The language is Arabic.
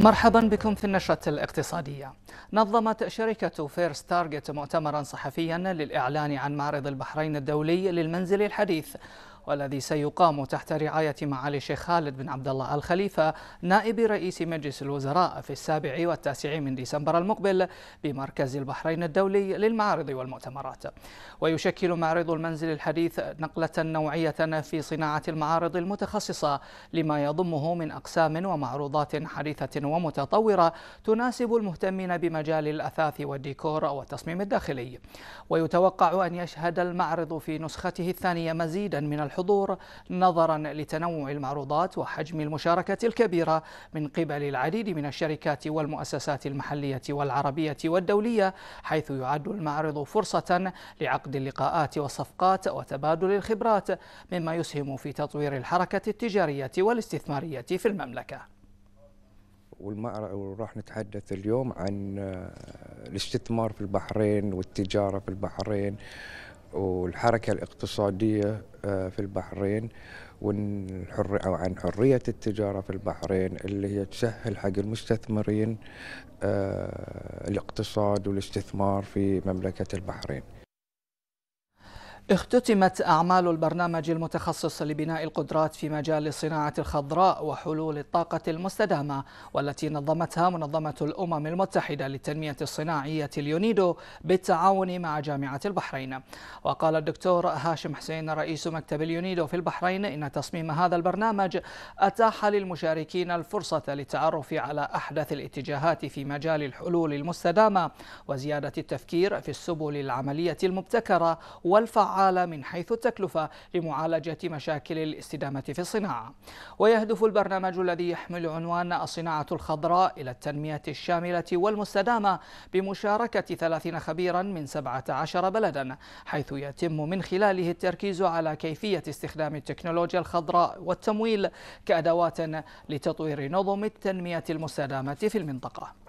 مرحبا بكم في النشرة الاقتصادية نظمت شركة فيرست تارجت مؤتمرا صحفيا للإعلان عن معرض البحرين الدولي للمنزل الحديث والذي سيقام تحت رعاية معالي الشيخ خالد بن عبد الله الخليفة نائب رئيس مجلس الوزراء في السابع والتاسع من ديسمبر المقبل بمركز البحرين الدولي للمعارض والمؤتمرات ويشكل معرض المنزل الحديث نقلة نوعية في صناعة المعارض المتخصصة لما يضمه من أقسام ومعروضات حديثة ومتطورة تناسب المهتمين بمجال الأثاث والديكور والتصميم الداخلي ويتوقع أن يشهد المعرض في نسخته الثانية مزيدا من الحضور نظرا لتنوع المعروضات وحجم المشاركة الكبيرة من قبل العديد من الشركات والمؤسسات المحلية والعربية والدولية حيث يعد المعرض فرصة لعقد اللقاءات والصفقات وتبادل الخبرات مما يسهم في تطوير الحركة التجارية والاستثمارية في المملكة وراح نتحدث اليوم عن آه، الاستثمار في البحرين والتجارة في البحرين والحركة الاقتصادية آه، في البحرين والحر أو عن حرية التجارة في البحرين اللي هي تسهل حق المستثمرين آه، الاقتصاد والاستثمار في مملكة البحرين اختتمت أعمال البرنامج المتخصص لبناء القدرات في مجال الصناعة الخضراء وحلول الطاقة المستدامة والتي نظمتها منظمة الأمم المتحدة للتنمية الصناعية اليونيدو بالتعاون مع جامعة البحرين وقال الدكتور هاشم حسين رئيس مكتب اليونيدو في البحرين إن تصميم هذا البرنامج أتاح للمشاركين الفرصة للتعرف على أحدث الاتجاهات في مجال الحلول المستدامة وزيادة التفكير في السبل العملية المبتكرة والفعالة فعالة من حيث التكلفة لمعالجة مشاكل الاستدامة في الصناعة ويهدف البرنامج الذي يحمل عنوان الصناعة الخضراء إلى التنمية الشاملة والمستدامة بمشاركة 30 خبيرا من 17 بلدا حيث يتم من خلاله التركيز على كيفية استخدام التكنولوجيا الخضراء والتمويل كأدوات لتطوير نظم التنمية المستدامة في المنطقة